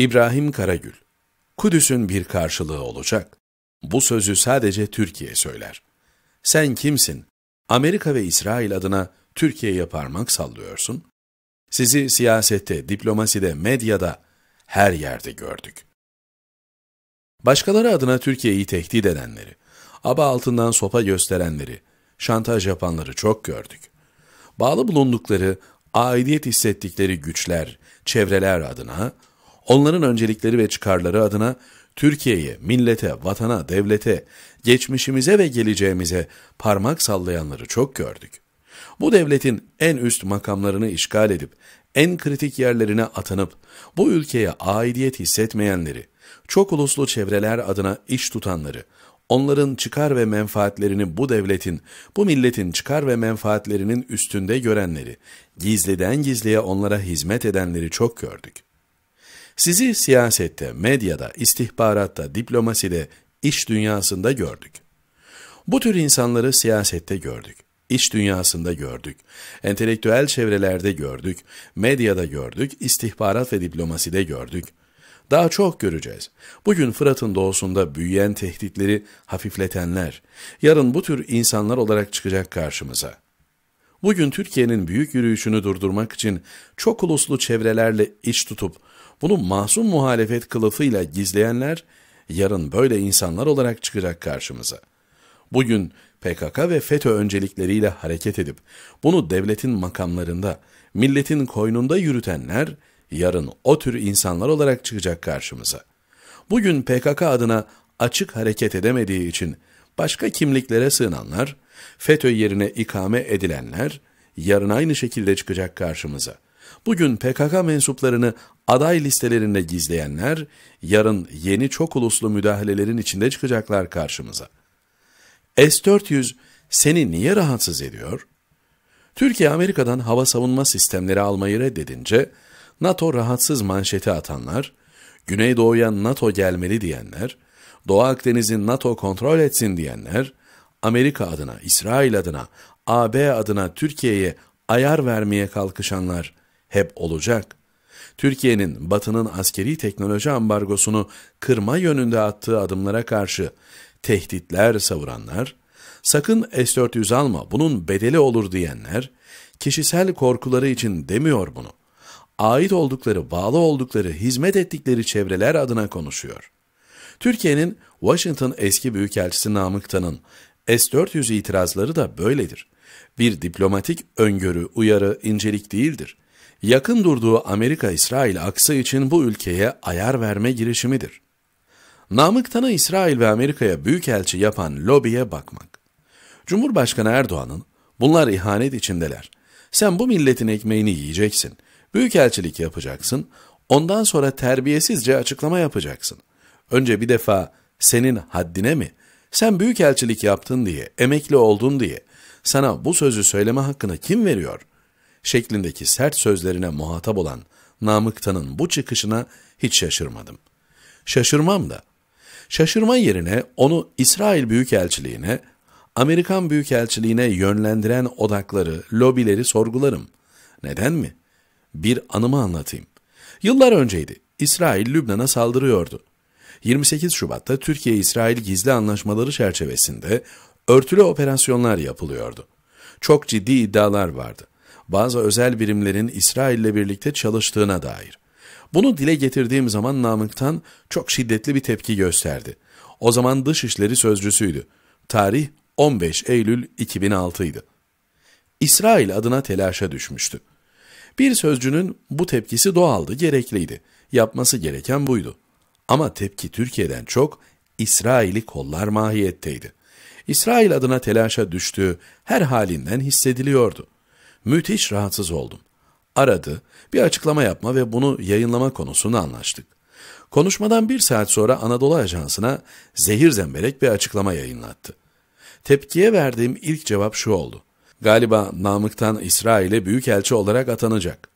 İbrahim Karagül, Kudüs'ün bir karşılığı olacak. Bu sözü sadece Türkiye söyler. Sen kimsin? Amerika ve İsrail adına Türkiye'ye parmak sallıyorsun. Sizi siyasette, diplomaside, medyada, her yerde gördük. Başkaları adına Türkiye'yi tehdit edenleri, aba altından sopa gösterenleri, şantaj yapanları çok gördük. Bağlı bulundukları, aidiyet hissettikleri güçler, çevreler adına Onların öncelikleri ve çıkarları adına Türkiye'ye, millete, vatana, devlete, geçmişimize ve geleceğimize parmak sallayanları çok gördük. Bu devletin en üst makamlarını işgal edip, en kritik yerlerine atanıp, bu ülkeye aidiyet hissetmeyenleri, çok uluslu çevreler adına iş tutanları, onların çıkar ve menfaatlerini bu devletin, bu milletin çıkar ve menfaatlerinin üstünde görenleri, gizliden gizliye onlara hizmet edenleri çok gördük.'' Sizi siyasette, medyada, istihbaratta, diplomaside, iş dünyasında gördük. Bu tür insanları siyasette gördük, iş dünyasında gördük, entelektüel çevrelerde gördük, medyada gördük, istihbarat ve diplomaside gördük. Daha çok göreceğiz. Bugün Fırat'ın doğusunda büyüyen tehditleri hafifletenler, yarın bu tür insanlar olarak çıkacak karşımıza. Bugün Türkiye'nin büyük yürüyüşünü durdurmak için çok uluslu çevrelerle iş tutup bunu masum muhalefet kılıfıyla gizleyenler yarın böyle insanlar olarak çıkacak karşımıza. Bugün PKK ve FETÖ öncelikleriyle hareket edip bunu devletin makamlarında, milletin koynunda yürütenler yarın o tür insanlar olarak çıkacak karşımıza. Bugün PKK adına açık hareket edemediği için başka kimliklere sığınanlar, FETÖ yerine ikame edilenler yarın aynı şekilde çıkacak karşımıza.'' Bugün PKK mensuplarını aday listelerinde gizleyenler, yarın yeni çok uluslu müdahalelerin içinde çıkacaklar karşımıza. S-400 seni niye rahatsız ediyor? Türkiye Amerika'dan hava savunma sistemleri almayı reddedince, NATO rahatsız manşeti atanlar, Güneydoğu'ya NATO gelmeli diyenler, Doğu Akdeniz'i NATO kontrol etsin diyenler, Amerika adına, İsrail adına, AB adına Türkiye'ye ayar vermeye kalkışanlar hep olacak. Türkiye'nin Batı'nın askeri teknoloji ambargosunu kırma yönünde attığı adımlara karşı tehditler savuranlar, sakın S-400 alma bunun bedeli olur diyenler, kişisel korkuları için demiyor bunu. Ait oldukları, bağlı oldukları, hizmet ettikleri çevreler adına konuşuyor. Türkiye'nin Washington eski büyükelçisi Namık'tanın S-400 itirazları da böyledir. Bir diplomatik öngörü, uyarı, incelik değildir yakın durduğu Amerika-İsrail aksı için bu ülkeye ayar verme girişimidir. Namıktan'a İsrail ve Amerika'ya büyükelçi yapan lobiye bakmak. Cumhurbaşkanı Erdoğan'ın bunlar ihanet içindeler. Sen bu milletin ekmeğini yiyeceksin. Büyükelçilik yapacaksın. Ondan sonra terbiyesizce açıklama yapacaksın. Önce bir defa senin haddine mi? Sen büyükelçilik yaptın diye, emekli oldun diye sana bu sözü söyleme hakkını kim veriyor? şeklindeki sert sözlerine muhatap olan Namıktan'ın bu çıkışına hiç şaşırmadım. Şaşırmam da. Şaşırma yerine onu İsrail Büyükelçiliğine, Amerikan Büyükelçiliğine yönlendiren odakları, lobileri sorgularım. Neden mi? Bir anımı anlatayım. Yıllar önceydi. İsrail Lübnan'a saldırıyordu. 28 Şubat'ta Türkiye-İsrail gizli anlaşmaları çerçevesinde örtülü operasyonlar yapılıyordu. Çok ciddi iddialar vardı bazı özel birimlerin İsrail'le birlikte çalıştığına dair. Bunu dile getirdiğim zaman Namık'tan çok şiddetli bir tepki gösterdi. O zaman Dışişleri Sözcüsüydü. Tarih 15 Eylül 2006 idi. İsrail adına telaşa düşmüştü. Bir sözcünün bu tepkisi doğaldı, gerekliydi. Yapması gereken buydu. Ama tepki Türkiye'den çok İsrail'i kollar mahiyetteydi. İsrail adına telaşa düştüğü her halinden hissediliyordu. Müthiş rahatsız oldum. Aradı, bir açıklama yapma ve bunu yayınlama konusunu anlaştık. Konuşmadan bir saat sonra Anadolu Ajansı'na zehir zemberek bir açıklama yayınlattı. Tepkiye verdiğim ilk cevap şu oldu. Galiba Namık'tan İsrail'e büyükelçi olarak atanacak.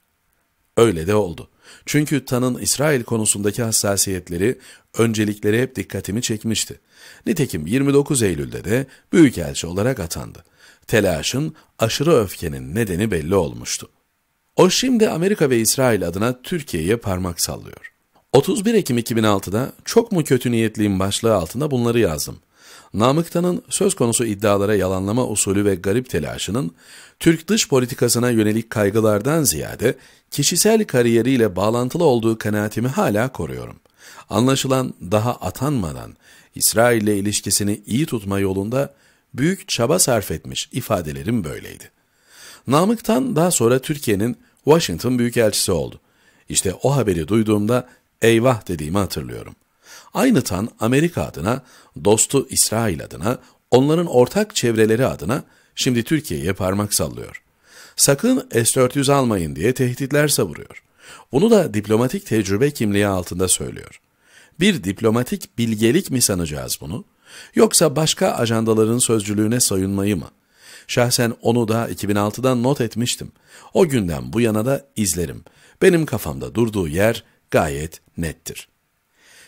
Öyle de oldu. Çünkü Tan'ın İsrail konusundaki hassasiyetleri, öncelikleri hep dikkatimi çekmişti. Nitekim 29 Eylül'de de büyükelçi olarak atandı. Telaşın, aşırı öfkenin nedeni belli olmuştu. O şimdi Amerika ve İsrail adına Türkiye'ye parmak sallıyor. 31 Ekim 2006'da çok mu kötü niyetliyim başlığı altında bunları yazdım. Namıktan'ın söz konusu iddialara yalanlama usulü ve garip telaşının, Türk dış politikasına yönelik kaygılardan ziyade kişisel kariyeriyle bağlantılı olduğu kanaatimi hala koruyorum. Anlaşılan daha atanmadan İsrail ile ilişkisini iyi tutma yolunda büyük çaba sarf etmiş ifadelerim böyleydi. Namık'tan daha sonra Türkiye'nin Washington Büyükelçisi oldu. İşte o haberi duyduğumda eyvah dediğimi hatırlıyorum. Aynı tan Amerika adına, dostu İsrail adına, onların ortak çevreleri adına şimdi Türkiye'ye parmak sallıyor. Sakın S-400 almayın diye tehditler savuruyor. Bunu da diplomatik tecrübe kimliği altında söylüyor. Bir diplomatik bilgelik mi sanacağız bunu? Yoksa başka ajandaların sözcülüğüne soyunmayı mı? Şahsen onu da 2006'dan not etmiştim. O günden bu yana da izlerim. Benim kafamda durduğu yer gayet nettir.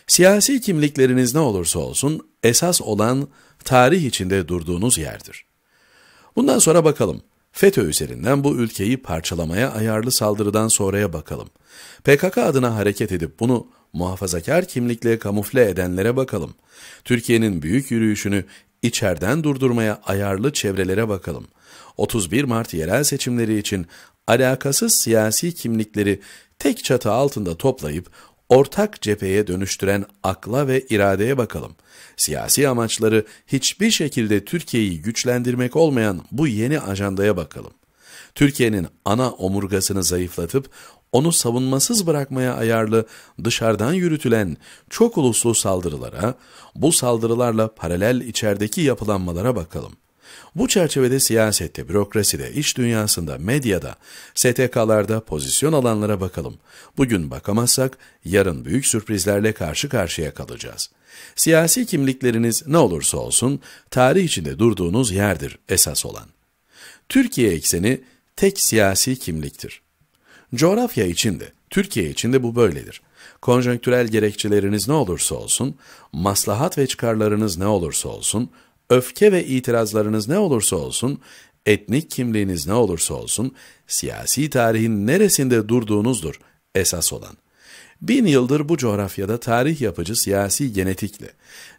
Siyasi kimlikleriniz ne olursa olsun esas olan tarih içinde durduğunuz yerdir. Bundan sonra bakalım. FETÖ üzerinden bu ülkeyi parçalamaya ayarlı saldırıdan sonraya bakalım. PKK adına hareket edip bunu muhafazakar kimlikle kamufle edenlere bakalım. Türkiye'nin büyük yürüyüşünü içeriden durdurmaya ayarlı çevrelere bakalım. 31 Mart yerel seçimleri için alakasız siyasi kimlikleri tek çatı altında toplayıp ortak cepheye dönüştüren akla ve iradeye bakalım. Siyasi amaçları hiçbir şekilde Türkiye'yi güçlendirmek olmayan bu yeni ajandaya bakalım. Türkiye'nin ana omurgasını zayıflatıp onu savunmasız bırakmaya ayarlı dışarıdan yürütülen çok uluslu saldırılara, bu saldırılarla paralel içerideki yapılanmalara bakalım. Bu çerçevede siyasette, bürokraside, iş dünyasında, medyada, STK'larda pozisyon alanlara bakalım. Bugün bakamazsak yarın büyük sürprizlerle karşı karşıya kalacağız. Siyasi kimlikleriniz ne olursa olsun tarih içinde durduğunuz yerdir esas olan. Türkiye ekseni tek siyasi kimliktir. Coğrafya için de, Türkiye için de bu böyledir. Konjonktürel gerekçeleriniz ne olursa olsun, maslahat ve çıkarlarınız ne olursa olsun, öfke ve itirazlarınız ne olursa olsun, etnik kimliğiniz ne olursa olsun, siyasi tarihin neresinde durduğunuzdur esas olan. Bin yıldır bu coğrafyada tarih yapıcı siyasi genetikle,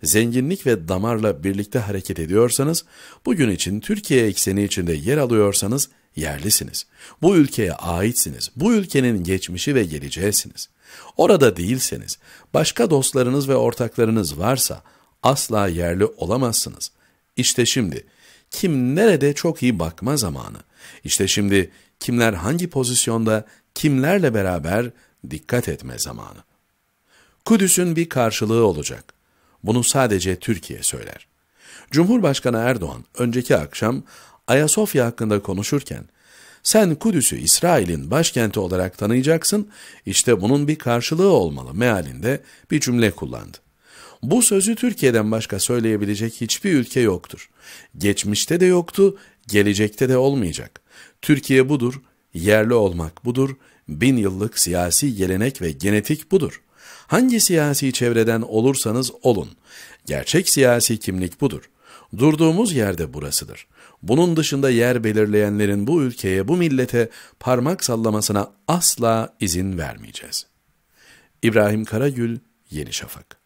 zenginlik ve damarla birlikte hareket ediyorsanız, bugün için Türkiye ekseni içinde yer alıyorsanız yerlisiniz. Bu ülkeye aitsiniz. Bu ülkenin geçmişi ve geleceğisiniz. Orada değilseniz, başka dostlarınız ve ortaklarınız varsa asla yerli olamazsınız. İşte şimdi kim nerede çok iyi bakma zamanı. İşte şimdi kimler hangi pozisyonda, kimlerle beraber dikkat etme zamanı. Kudüs'ün bir karşılığı olacak. Bunu sadece Türkiye söyler. Cumhurbaşkanı Erdoğan önceki akşam Ayasofya hakkında konuşurken, sen Kudüs'ü İsrail'in başkenti olarak tanıyacaksın, işte bunun bir karşılığı olmalı mealinde bir cümle kullandı. Bu sözü Türkiye'den başka söyleyebilecek hiçbir ülke yoktur. Geçmişte de yoktu, gelecekte de olmayacak. Türkiye budur, yerli olmak budur, bin yıllık siyasi gelenek ve genetik budur. Hangi siyasi çevreden olursanız olun, gerçek siyasi kimlik budur. Durduğumuz yerde burasıdır. Bunun dışında yer belirleyenlerin bu ülkeye, bu millete parmak sallamasına asla izin vermeyeceğiz. İbrahim Karagül, Yeni Şafak